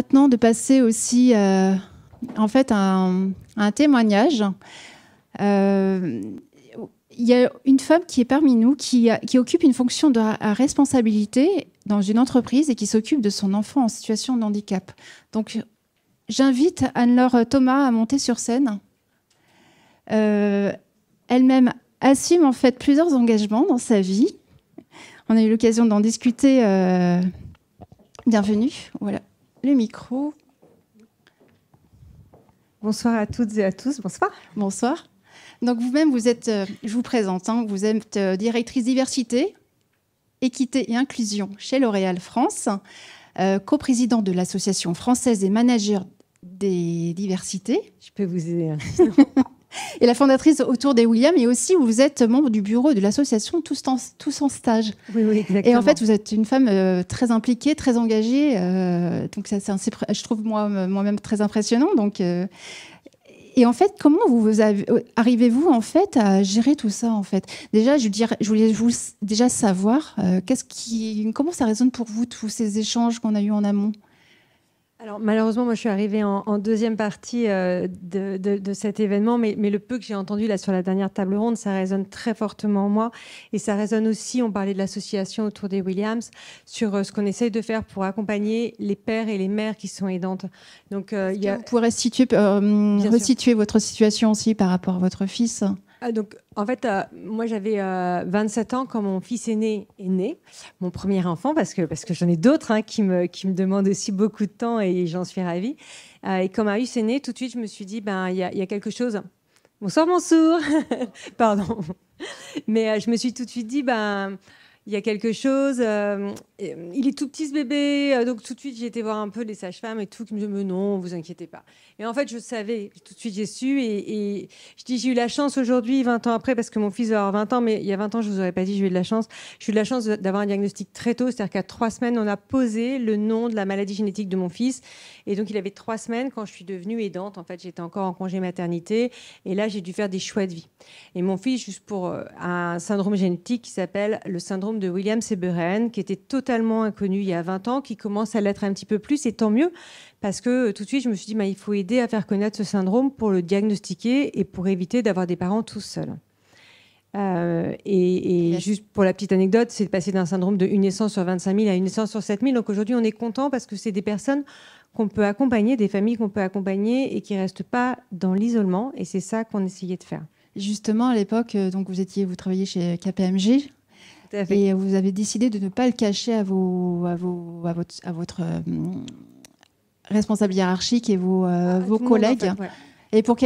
maintenant de passer aussi euh, en fait un, un témoignage. Euh, il y a une femme qui est parmi nous qui, qui occupe une fonction de responsabilité dans une entreprise et qui s'occupe de son enfant en situation de handicap. Donc, j'invite Anne-Laure Thomas à monter sur scène. Euh, elle-même assume en fait plusieurs engagements dans sa vie. On a eu l'occasion d'en discuter. Bienvenue. Voilà le micro. Bonsoir à toutes et à tous. Bonsoir. Bonsoir. Donc vous-même, vous êtes, euh, je vous présente, hein, vous êtes euh, directrice diversité, équité et inclusion chez L'Oréal France, euh, coprésidente de l'association française et manager des diversités. Je peux vous aider. Hein. et la fondatrice autour des Williams, et aussi vous êtes membre du bureau de l'association Tous, en Stage. Oui, oui, exactement. Et en fait, vous êtes une femme euh, très impliquée, très engagée, euh, donc je trouve moi-même très impressionnant. Donc, euh, et en fait, comment vous, arrivez-vous en fait à gérer tout ça en fait Déjà, je, voulais vous déjà savoir qu'est-ce qui, comment ça résonne pour vous tous ces échanges qu'on a eu en amont alors malheureusement, moi je suis arrivée en, deuxième partie euh, de, cet événement, mais, le peu que j'ai entendu là sur la dernière table ronde, ça résonne très fortement en moi. Et ça résonne aussi, on parlait de l'association autour des Williams, sur euh, ce qu'on essaye de faire pour accompagner les pères et les mères qui sont aidantes. Donc, euh, il y a... Vous pourrez resituer votre situation aussi par rapport à votre fils ah, donc, en fait, euh, moi, j'avais 27 euh, ans quand mon fils aîné est né, mon premier enfant, parce que, parce que j'en ai d'autres hein, qui, me, qui me demandent aussi beaucoup de temps et j'en suis ravie. Euh, et quand Marius est né, tout de suite, je me suis dit, ben, il ben, y, a, y a quelque chose. Bonsoir, mon sourd Pardon. Mais je me suis tout de suite dit, ben il y a quelque chose. Euh, il est tout petit ce bébé, euh, donc tout de suite j'ai été voir un peu les sages-femmes et tout qui me disaient non, vous inquiétez pas. Et en fait je savais, tout de suite j'ai su et, je dis j'ai eu la chance aujourd'hui, 20 ans après, parce que mon fils va avoir 20 ans, mais il y a 20 ans je vous aurais pas dit j'ai eu de la chance. J'ai eu de la chance d'avoir un diagnostic très tôt, c'est-à-dire qu'à trois semaines on a posé le nom de la maladie génétique de mon fils et donc il avait trois semaines quand je suis devenue aidante. En fait j'étais encore en congé maternité et là j'ai dû faire des choix de vie. Et mon fils juste pour euh, un syndrome génétique qui s'appelle le syndrome de William Seberen, qui était totalement inconnu il y a 20 ans, qui commence à l'être un petit peu plus, et tant mieux, parce que euh, tout de suite, je me suis dit, bah, il faut aider à faire connaître ce syndrome pour le diagnostiquer et pour éviter d'avoir des parents tout seuls. Euh, et, juste pour la petite anecdote, c'est passé d'un syndrome de 1 naissance sur 25 000 à 1 naissance sur 7 000. Donc aujourd'hui, on est content parce que c'est des personnes qu'on peut accompagner, des familles qu'on peut accompagner et qui ne restent pas dans l'isolement. Et c'est ça qu'on essayait de faire. Justement, à l'époque, euh, donc vous étiez, vous travailliez chez KPMG, et vous avez décidé de ne pas le cacher à, vos, à, vos, à votre, à votre euh, responsable hiérarchique et vos, euh, ah, vos collègues. Et pour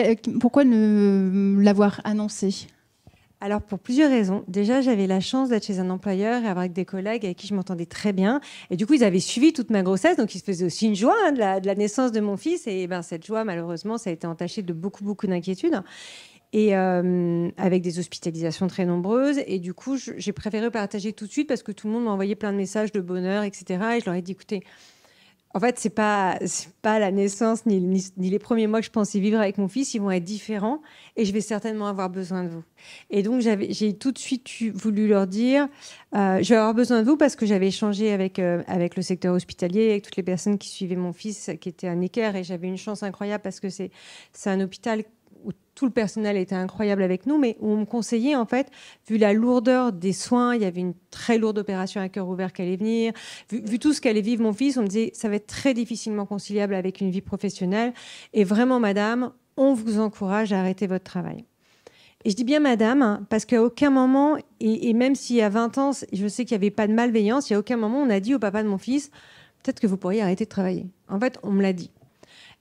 pourquoi ne l'avoir annoncé alors pour plusieurs raisons. Déjà, j'avais la chance d'être chez un employeur et avec des collègues avec qui je m'entendais très bien. Et du coup, ils avaient suivi toute ma grossesse, donc ils se faisaient aussi une joie hein, de, la, de, la, naissance de mon fils. Et ben cette joie, malheureusement, ça a été entachée de beaucoup beaucoup d'inquiétudes et euh, avec des hospitalisations très nombreuses. Et du coup, j'ai préféré partager tout de suite parce que tout le monde m'a envoyé plein de messages de bonheur, etc. Et je leur ai dit, écoutez, en fait, c'est pas pas la naissance ni, ni, les premiers mois que je pensais vivre avec mon fils, ils vont être différents et je vais certainement avoir besoin de vous. Et donc j'ai tout de suite voulu leur dire, euh, je vais avoir besoin de vous parce que j'avais échangé avec euh, avec le secteur hospitalier, avec toutes les personnes qui suivaient mon fils qui était un équerre. et j'avais une chance incroyable parce que c'est c'est un hôpital tout le personnel était incroyable avec nous, mais on me conseillait, en fait, vu la lourdeur des soins, il y avait une très lourde opération à cœur ouvert qui allait venir, vu, tout ce qu'allait vivre mon fils, on me disait, ça va être très difficilement conciliable avec une vie professionnelle. Et vraiment, madame, on vous encourage à arrêter votre travail. Et je dis bien madame, hein, parce qu'à aucun moment, et, même s'il y a 20 ans, je sais qu'il n'y avait pas de malveillance, il n'y a aucun moment, on a dit au papa de mon fils, peut-être que vous pourriez arrêter de travailler. En fait, on me l'a dit.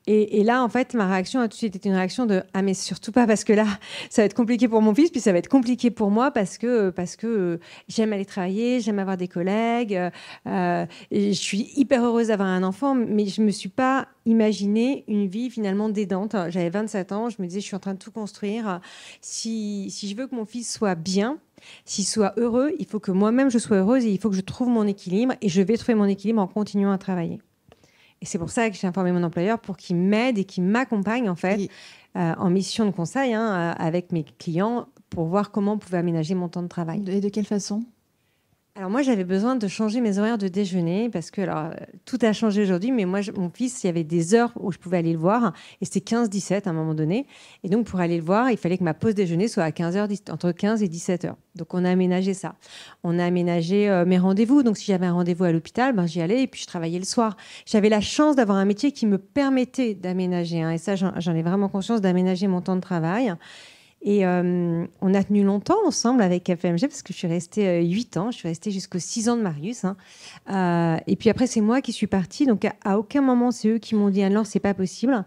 Et, là, en fait, ma réaction a tout de suite été une réaction de ah mais surtout pas parce que là, ça va être compliqué pour mon fils, puis ça va être compliqué pour moi parce que parce que euh, j'aime aller travailler, j'aime avoir des collègues, euh, je suis hyper heureuse d'avoir un enfant, mais je ne me suis pas imaginé une vie finalement dédente. J'avais 27 ans, je me disais je suis en train de tout construire. Si si je veux que mon fils soit bien, s'il soit heureux, il faut que moi-même je sois heureuse et il faut que je trouve mon équilibre et je vais trouver mon équilibre en continuant à travailler. Et c'est pour ça que j'ai informé mon employeur pour qu'il m'aide et qu'il m'accompagne en fait euh, en mission de conseil hein, euh, avec mes clients pour voir comment on pouvait aménager mon temps de travail. Et de quelle façon alors moi, j'avais besoin de changer mes horaires de déjeuner parce que alors, tout a changé aujourd'hui, mais moi, mon fils, il y avait des heures où je pouvais aller le voir et c'était 15-17 à un moment donné. Et donc, pour aller le voir, il fallait que ma pause déjeuner soit à 15 heures entre 15 et 17 heures. Donc, on a aménagé ça. On a aménagé euh, mes rendez-vous. Donc, si j'avais un rendez-vous à l'hôpital, ben, j'y allais et puis je travaillais le soir. J'avais la chance d'avoir un métier qui me permettait d'aménager. Hein, et ça, j'en ai vraiment conscience d'aménager mon temps de travail. Et euh, on a tenu longtemps ensemble avec FMG parce que je suis restée 8 euh, ans, je suis restée jusqu'aux 6 ans de Marius. Hein. Euh, et puis après, c'est moi qui suis partie. Donc à, aucun moment, c'est eux qui m'ont dit non ce c'est pas possible.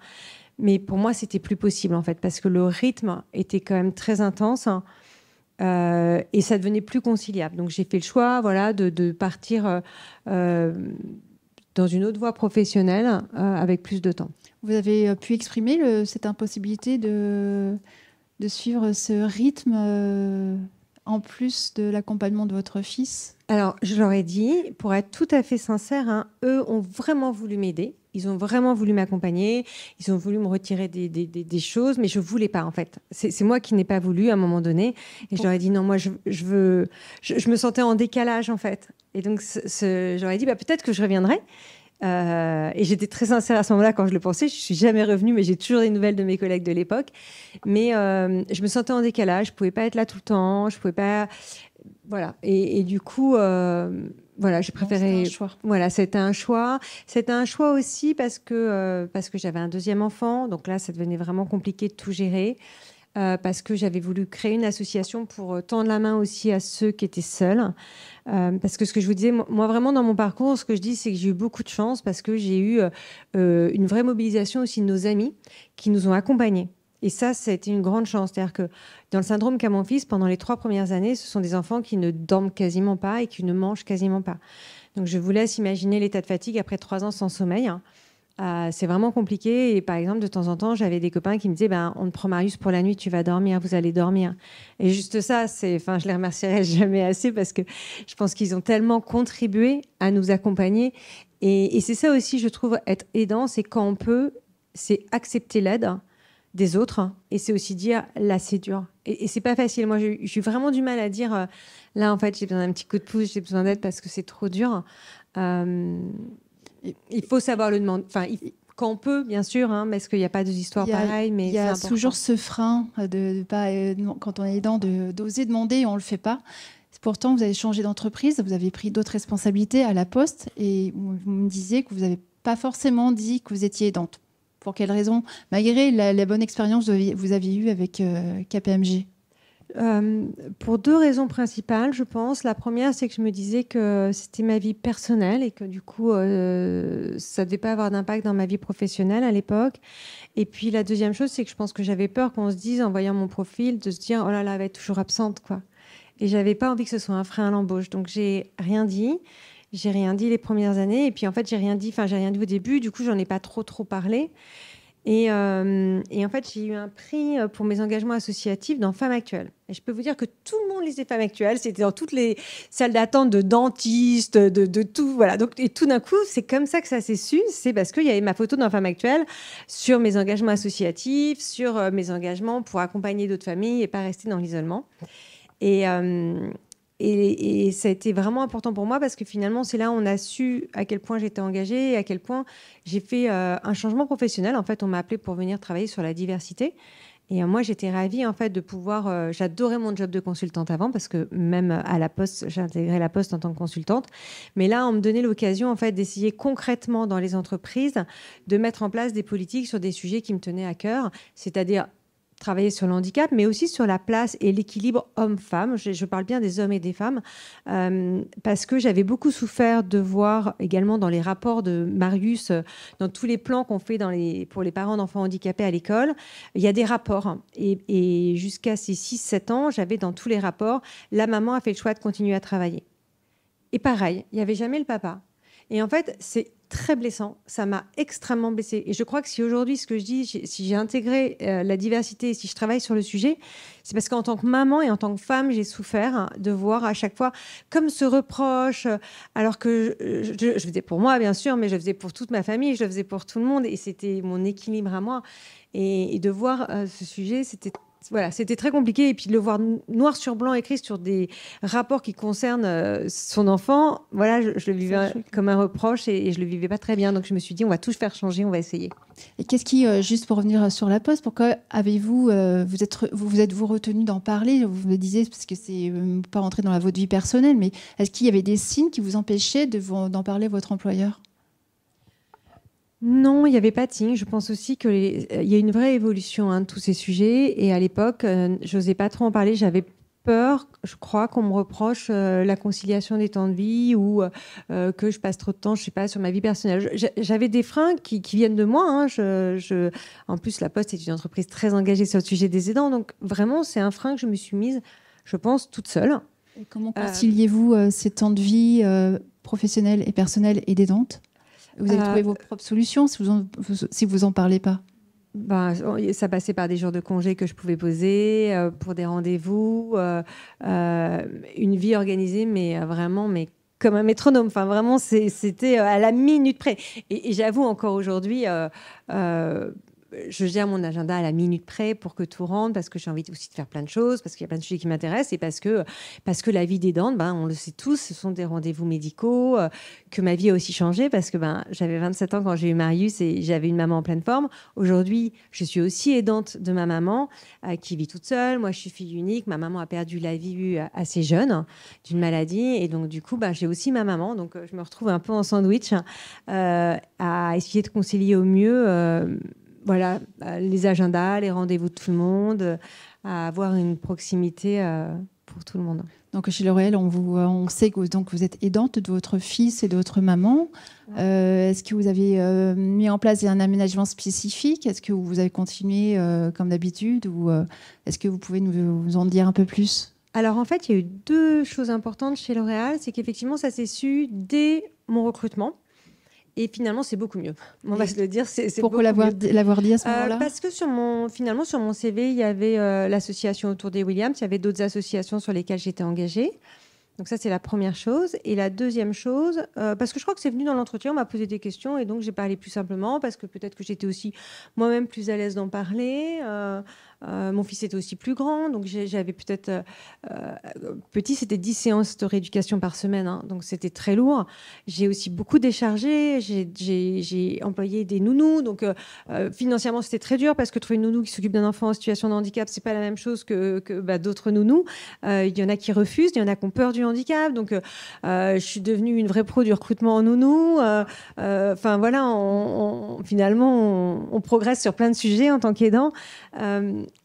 Mais pour moi, c'était plus possible en fait parce que le rythme était quand même très intense. et ça devenait plus conciliable. Donc j'ai fait le choix, voilà, de, de partir dans une autre voie professionnelle avec plus de temps. Vous avez pu exprimer le, cette impossibilité de de suivre ce rythme euh, en plus de l'accompagnement de votre fils Alors, je leur ai dit, pour être tout à fait sincère, hein, eux ont vraiment voulu m'aider. Ils ont vraiment voulu m'accompagner, ils ont voulu me retirer des, choses, mais je ne voulais pas en fait. C'est moi qui n'ai pas voulu à un moment donné. Et je leur ai dit non, moi je, veux. Je, me sentais en décalage en fait. Et donc j'aurais dit bah, peut-être que je reviendrai, euh, et j'étais très sincère à ce moment-là quand je le pensais. Je suis jamais revenue, mais j'ai toujours des nouvelles de mes collègues de l'époque. Mais euh, je me sentais en décalage. Je pouvais pas être là tout le temps. Je pouvais pas. Voilà. Et, du coup, euh, voilà, j'ai préféré. C'était un choix. Voilà, c'était un choix. C'était un choix aussi parce que parce que j'avais un deuxième enfant. Donc là, ça devenait vraiment compliqué de tout gérer. Euh, parce que j'avais voulu créer une association pour euh, tendre la main aussi à ceux qui étaient seuls. Euh, parce que ce que je vous disais, moi vraiment dans mon parcours, ce que je dis, c'est que j'ai eu beaucoup de chance parce que j'ai eu une vraie mobilisation aussi de nos amis qui nous ont accompagnés. Et ça, ça a été une grande chance. C'est-à-dire que dans le syndrome qu'a mon fils, pendant les trois premières années, ce sont des enfants qui ne dorment quasiment pas et qui ne mangent quasiment pas. Donc je vous laisse imaginer l'état de fatigue après trois ans sans sommeil. Hein. Euh, c'est vraiment compliqué. Et par exemple, de temps en temps, j'avais des copains qui me disaient ben, On te prend Marius pour la nuit, tu vas dormir, vous allez dormir. Et juste ça, c'est, enfin, je les remercierai jamais assez parce que je pense qu'ils ont tellement contribué à nous accompagner. Et, c'est ça aussi, je trouve, être aidant c'est quand on peut, c'est accepter l'aide des autres. Et c'est aussi dire Là, c'est dur. Et, c'est pas facile. Moi, j'ai vraiment du mal à dire euh, Là, en fait, j'ai besoin d'un petit coup de pouce, j'ai besoin d'aide parce que c'est trop dur. Euh, il faut savoir le demander. Enfin, qu'on quand on peut, bien sûr, hein, parce qu'il n'y a pas histoires pareilles. Mais il y a, toujours ce frein de, pas, euh, quand on est aidant, d'oser demander et on ne le fait pas. Pourtant, vous avez changé d'entreprise, vous avez pris d'autres responsabilités à la Poste et vous me disiez que vous n'avez pas forcément dit que vous étiez aidante. Pour quelle raison Malgré la, bonne expérience que vous aviez eue avec euh, KPMG euh, pour deux raisons principales, je pense. La première, c'est que je me disais que c'était ma vie personnelle et que du coup, euh, ça ne devait pas avoir d'impact dans ma vie professionnelle à l'époque. Et puis la deuxième chose, c'est que je pense que j'avais peur qu'on se dise, en voyant mon profil, de se dire, oh là là, elle va être toujours absente, quoi. Et j'avais pas envie que ce soit un frein à l'embauche. Donc j'ai rien dit. J'ai rien dit les premières années. Et puis en fait, j'ai rien dit. Enfin, j'ai rien dit au début. Du coup, j'en ai pas trop trop parlé. Euh, et, en fait, j'ai eu un prix euh, pour mes engagements associatifs dans Femmes Actuelles. Et je peux vous dire que tout le monde lisait Femmes Actuelles. C'était dans toutes les salles d'attente de dentistes, de, tout. Voilà. Donc, et tout d'un coup, c'est comme ça que ça s'est su. C'est parce qu'il y avait ma photo dans Femmes Actuelles sur mes engagements associatifs, sur euh, mes engagements pour accompagner d'autres familles et pas rester dans l'isolement. Et, et, ça a été vraiment important pour moi parce que finalement, c'est là où on a su à quel point j'étais engagée à quel point j'ai fait euh, un changement professionnel. En fait, on m'a appelée pour venir travailler sur la diversité. Et euh, moi, j'étais ravie en fait de pouvoir. Euh, j'adorais mon job de consultante avant parce que même à la Poste, j'intégrais la Poste en tant que consultante. Mais là, on me donnait l'occasion en fait d'essayer concrètement dans les entreprises de mettre en place des politiques sur des sujets qui me tenaient à cœur, c'est-à-dire travailler sur l'handicap, mais aussi sur la place et l'équilibre homme-femme. Je, parle bien des hommes et des femmes, euh, parce que j'avais beaucoup souffert de voir également dans les rapports de Marius, euh, dans tous les plans qu'on fait pour les parents d'enfants handicapés à l'école, il y a des rapports. Et, et jusqu'à ces 6-7 ans, j'avais dans tous les rapports, la maman a fait le choix de continuer à travailler. Et pareil, il n'y avait jamais le papa. Et en fait, c'est très blessant. Ça m'a extrêmement blessée. Et je crois que si aujourd'hui, ce que je dis, si j'ai intégré euh, la diversité si je travaille sur le sujet, c'est parce qu'en tant que maman et en tant que femme, j'ai souffert hein, de voir à chaque fois comme ce reproche, euh, alors que je, faisais pour moi, bien sûr, mais je faisais pour toute ma famille, je faisais pour tout le monde. Et c'était mon équilibre à moi. Et, de voir euh, ce sujet, c'était voilà, c'était très compliqué. Et puis de le voir noir sur blanc écrit sur des rapports qui concernent euh, son enfant, voilà, je, le vivais comme un reproche et, je le vivais pas très bien. Donc je me suis dit, on va tout faire changer, on va essayer. Et qu'est-ce qui, euh, juste pour revenir euh, sur la poste, pourquoi avez-vous, vous êtes, vous, êtes vous retenu d'en parler Vous me disiez parce que c'est pas rentré dans la, votre vie personnelle, mais est-ce qu'il y avait des signes qui vous empêchaient d'en parler à votre employeur non, il n'y avait pas de Je pense aussi qu'il y a une vraie évolution hein, de tous ces sujets. Et à l'époque, euh, je n'osais pas trop en parler. J'avais peur, je crois, qu'on me reproche euh, la conciliation des temps de vie ou euh, que je passe trop de temps, je sais pas, sur ma vie personnelle. J'avais des freins qui, viennent de moi. Hein. En plus, La Poste est une entreprise très engagée sur le sujet des aidants. Donc, vraiment, c'est un frein que je me suis mise, je pense, toute seule. Et comment conciliez-vous ces temps de vie professionnels et personnels et des dents vous avez euh, trouvé vos propres solutions si vous en, si vous en parlez pas ben, ça passait par des jours de congé que je pouvais poser euh, pour des rendez-vous, euh, une vie organisée, mais vraiment, mais comme un métronome. Enfin, vraiment, c'était à la minute près. Et, et j'avoue encore aujourd'hui je gère mon agenda à la minute près pour que tout rentre, parce que j'ai envie aussi de faire plein de choses, parce qu'il y a plein de sujets qui m'intéressent, et parce que, parce que la vie des dents, ben, on le sait tous, ce sont des rendez-vous médicaux, euh, que ma vie a aussi changé, parce que ben, j'avais 27 ans quand j'ai eu Marius et j'avais une maman en pleine forme. Aujourd'hui, je suis aussi aidante de ma maman, euh, qui vit toute seule. Moi, je suis fille unique, ma maman a perdu la vie euh, assez jeune, hein, d'une maladie, et donc du coup, ben, j'ai aussi ma maman, donc je me retrouve un peu en sandwich à essayer de concilier au mieux voilà, euh, les agendas, les rendez-vous de tout le monde, euh, à avoir une proximité euh, pour tout le monde. Donc chez L'Oréal, on, on sait que donc, vous êtes aidante de votre fils et de votre maman. Est-ce que vous avez mis en place un aménagement spécifique Est-ce que vous avez continué comme d'habitude Ou est-ce que vous pouvez nous en dire un peu plus Alors en fait, il y a eu deux choses importantes chez L'Oréal. C'est qu'effectivement, ça s'est su dès mon recrutement. Et finalement, c'est beaucoup mieux. On va se le dire. C'est, Pourquoi l'avoir, l'avoir dit à ce euh, moment-là Parce que sur mon, finalement, sur mon CV, il y avait euh, l'association autour des Williams, il y avait d'autres associations sur lesquelles j'étais engagée. Donc ça, c'est la première chose. Et la deuxième chose, euh, parce que je crois que c'est venu dans l'entretien, on m'a posé des questions et donc j'ai parlé plus simplement parce que peut-être que j'étais aussi moi-même plus à l'aise d'en parler. Euh, mon fils était aussi plus grand, donc j'avais peut-être euh, petit, c'était 10 séances de rééducation par semaine, hein, donc c'était très lourd. J'ai aussi beaucoup déchargé, j'ai employé des nounous, donc euh, financièrement c'était très dur parce que trouver une nounou qui s'occupe d'un enfant en situation de handicap, c'est pas la même chose que, bah, d'autres nounous. Il y en a qui refusent, il y en a qui ont peur du handicap, donc je suis devenue une vraie pro du recrutement en nounou. Enfin voilà, finalement on, progresse sur plein de sujets en tant qu'aidant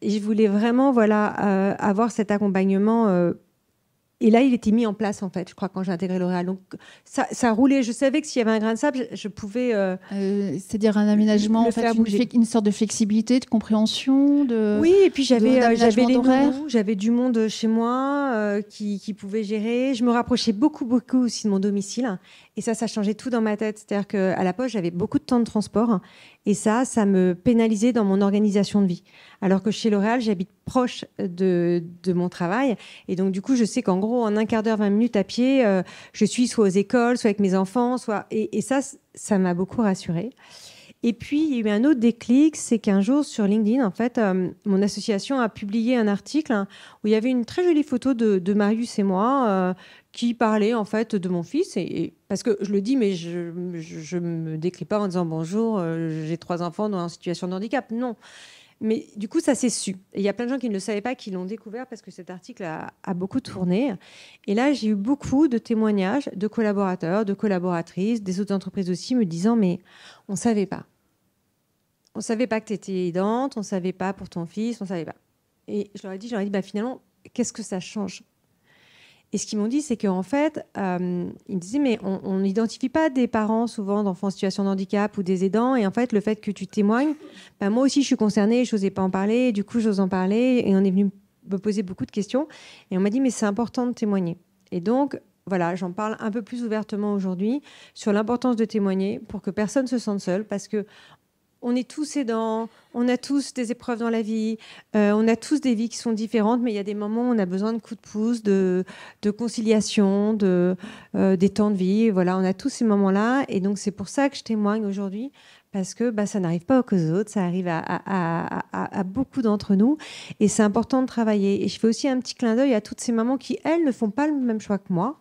je euh, voulais vraiment voilà, euh, avoir cet accompagnement. Euh, et là, il était mis en place, en fait, je crois, quand j'ai intégré L'Oréal. Donc, ça, roulait. Je savais que s'il y avait un grain de sable, je, pouvais. C'est-à-dire un aménagement, en fait, une, sorte de flexibilité, de compréhension. De, oui, et puis j'avais j'avais du monde chez moi qui, qui, pouvait gérer. Je me rapprochais beaucoup, beaucoup aussi de mon domicile. Et ça, ça changeait tout dans ma tête. C'est-à-dire qu'à la poche, j'avais beaucoup de temps de transport. Et ça, ça me pénalisait dans mon organisation de vie. Alors que chez L'Oréal, j'habite proche de, mon travail. Et donc, du coup, je sais qu'en gros, en un quart d'heure, vingt minutes à pied, euh, je suis soit aux écoles, soit avec mes enfants, soit. Et, et ça, ça m'a beaucoup rassurée. Et puis, il y a eu un autre déclic, c'est qu'un jour sur LinkedIn, en fait, euh, mon association a publié un article hein, où il y avait une très jolie photo de, Marius et moi euh, qui parlait en fait de mon fils. Et, parce que je le dis, mais je ne me décris pas en disant bonjour, euh, j'ai trois enfants dans en situation de handicap. Non. Mais du coup, ça s'est su. il y a plein de gens qui ne le savaient pas, qui l'ont découvert parce que cet article a, a beaucoup tourné. Et là, j'ai eu beaucoup de témoignages de collaborateurs, de collaboratrices, des autres entreprises aussi, me disant, mais on ne savait pas on savait pas que tu étais aidante, on savait pas pour ton fils, on savait pas. Et je leur ai dit, dit, bah, finalement, qu'est-ce que ça change Et ce qu'ils m'ont dit, c'est qu'en fait, euh, ils me disaient, mais on n'identifie pas des parents souvent d'enfants en situation de handicap ou des aidants. Et en fait, le fait que tu témoignes, bah, moi aussi, je suis concernée, je n'osais pas en parler, du coup, j'ose en parler. Et on est venu me poser beaucoup de questions. Et on m'a dit, mais c'est important de témoigner. Et donc, voilà, j'en parle un peu plus ouvertement aujourd'hui sur l'importance de témoigner pour que personne se sente seul parce que on est tous aidants, on a tous des épreuves dans la vie, euh, on a tous des vies qui sont différentes, mais il y a des moments où on a besoin de coups de pouce, de, conciliation, de, euh, des temps de vie. Voilà, on a tous ces moments-là. Et donc, c'est pour ça que je témoigne aujourd'hui, parce que bah, ça n'arrive pas aux autres, ça arrive à, à beaucoup d'entre nous. Et c'est important de travailler. Et je fais aussi un petit clin d'œil à toutes ces mamans qui, elles, ne font pas le même choix que moi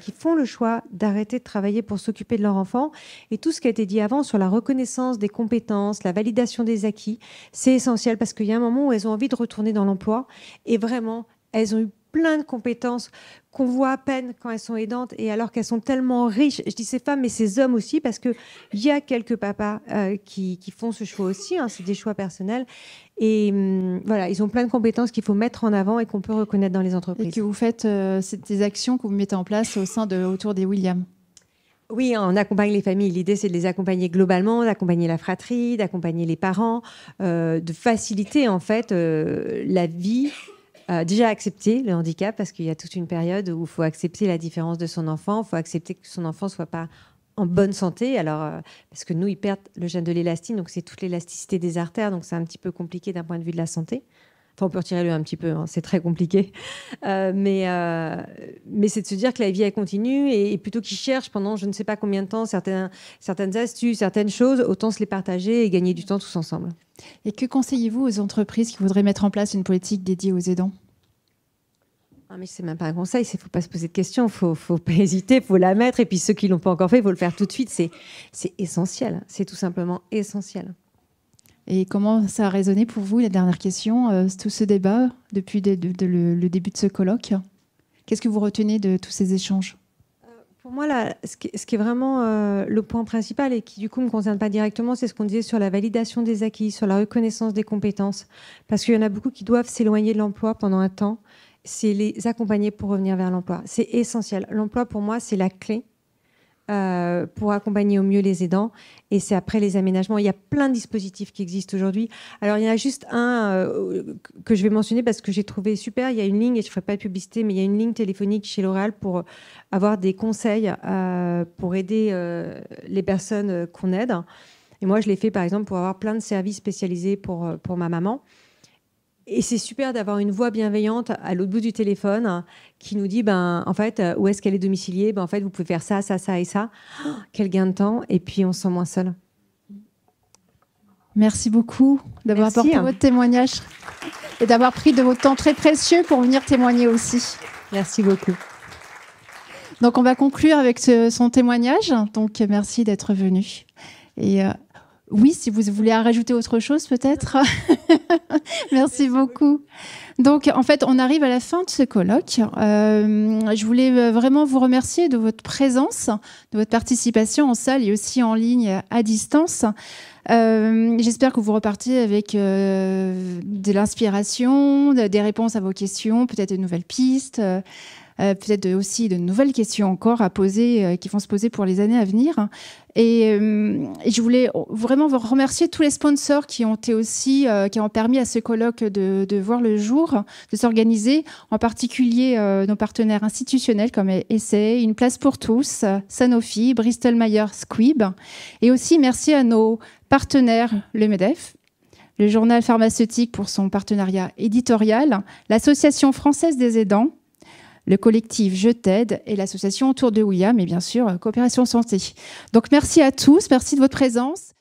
qui font le choix d'arrêter de travailler pour s'occuper de leur enfant. Et tout ce qui a été dit avant sur la reconnaissance des compétences, la validation des acquis, c'est essentiel parce qu'il y a un moment où elles ont envie de retourner dans l'emploi et vraiment, elles ont eu plein de compétences qu'on voit à peine quand elles sont aidantes et alors qu'elles sont tellement riches. Je dis ces femmes, mais ces hommes aussi, parce qu'il y a quelques papas euh, qui, font ce choix aussi. Hein. c'est des choix personnels. Et hum, voilà, ils ont plein de compétences qu'il faut mettre en avant et qu'on peut reconnaître dans les entreprises. Et que vous faites euh, c'est des actions que vous mettez en place au sein de autour des Williams. Oui, hein, on accompagne les familles. L'idée, c'est de les accompagner globalement, d'accompagner la fratrie, d'accompagner les parents, euh, de faciliter en fait la vie euh, déjà accepter le handicap parce qu'il y a toute une période où il faut accepter la différence de son enfant, il faut accepter que son enfant soit pas en bonne santé. Alors, euh, parce que nous, ils perdent le gène de l'élastine, donc c'est toute l'élasticité des artères, donc c'est un petit peu compliqué d'un point de vue de la santé on peut retirer le un petit peu, hein, c'est très compliqué. Euh, mais euh, mais c'est de se dire que la vie, elle continue et, plutôt qu'ils cherchent pendant je ne sais pas combien de temps certains, certaines astuces, certaines choses, autant se les partager et gagner du temps tous ensemble. Et que conseillez-vous aux entreprises qui voudraient mettre en place une politique dédiée aux aidants ah mais c'est même pas un conseil, il faut pas se poser de questions, faut faut pas hésiter, faut la mettre et puis ceux qui l'ont pas encore fait, il faut le faire tout de suite, c'est c'est essentiel, c'est tout simplement essentiel. Et comment ça a résonné pour vous, la dernière question, euh, tout ce débat depuis le, début de ce colloque Qu'est-ce que vous retenez de tous ces échanges euh, Pour moi, ce, qui, est vraiment euh, le point principal et qui du coup ne me concerne pas directement, c'est ce qu'on disait sur la validation des acquis, sur la reconnaissance des compétences. Parce qu'il y en a beaucoup qui doivent s'éloigner de l'emploi pendant un temps. C'est les accompagner pour revenir vers l'emploi. C'est essentiel. L'emploi, pour moi, c'est la clé euh, pour accompagner au mieux les aidants. Et c'est après les aménagements. Il y a plein de dispositifs qui existent aujourd'hui. Alors il y en a juste un euh, que je vais mentionner parce que j'ai trouvé super. Il y a une ligne, et je ne ferai pas de publicité, mais il y a une ligne téléphonique chez L'Oréal pour avoir des conseils euh, pour aider les personnes qu'on aide. Et moi, je l'ai fait par exemple pour avoir plein de services spécialisés pour, pour ma maman. Et c'est super d'avoir une voix bienveillante à l'autre bout du téléphone qui nous dit, ben, en fait, euh, où est-ce qu'elle est domiciliée ben, En fait, vous pouvez faire ça, ça, ça et ça. quel gain de temps Et puis, on se sent moins seul. Merci beaucoup d'avoir apporté votre témoignage et d'avoir pris de votre temps très précieux pour venir témoigner aussi. Merci beaucoup. Donc, on va conclure avec son témoignage. Donc, merci d'être venu. Et euh, oui, si vous voulez rajouter autre chose, peut-être. Merci beaucoup. Donc, en fait, on arrive à la fin de ce colloque. Euh, je voulais euh, vraiment vous remercier de votre présence, de votre participation en salle et aussi en ligne à distance. Euh, j'espère que vous repartez avec de l'inspiration, des réponses à vos questions, peut-être de nouvelles pistes. Euh, peut-être aussi de nouvelles questions encore à poser, euh, qui vont se poser pour les années à venir. Euh, et, je voulais vraiment vous remercier tous les sponsors qui ont été aussi, qui ont permis à ce colloque de, de voir le jour, de s'organiser, en particulier nos partenaires institutionnels comme Essay, Une Place pour Tous, Sanofi, Bristol Myers Squibb. Et aussi merci à nos partenaires, le MEDEF, le journal pharmaceutique pour son partenariat éditorial, l'Association française des aidants, le collectif Je t'aide et l'association Autour de William et bien sûr Coopération Santé. Donc merci à tous, merci de votre présence.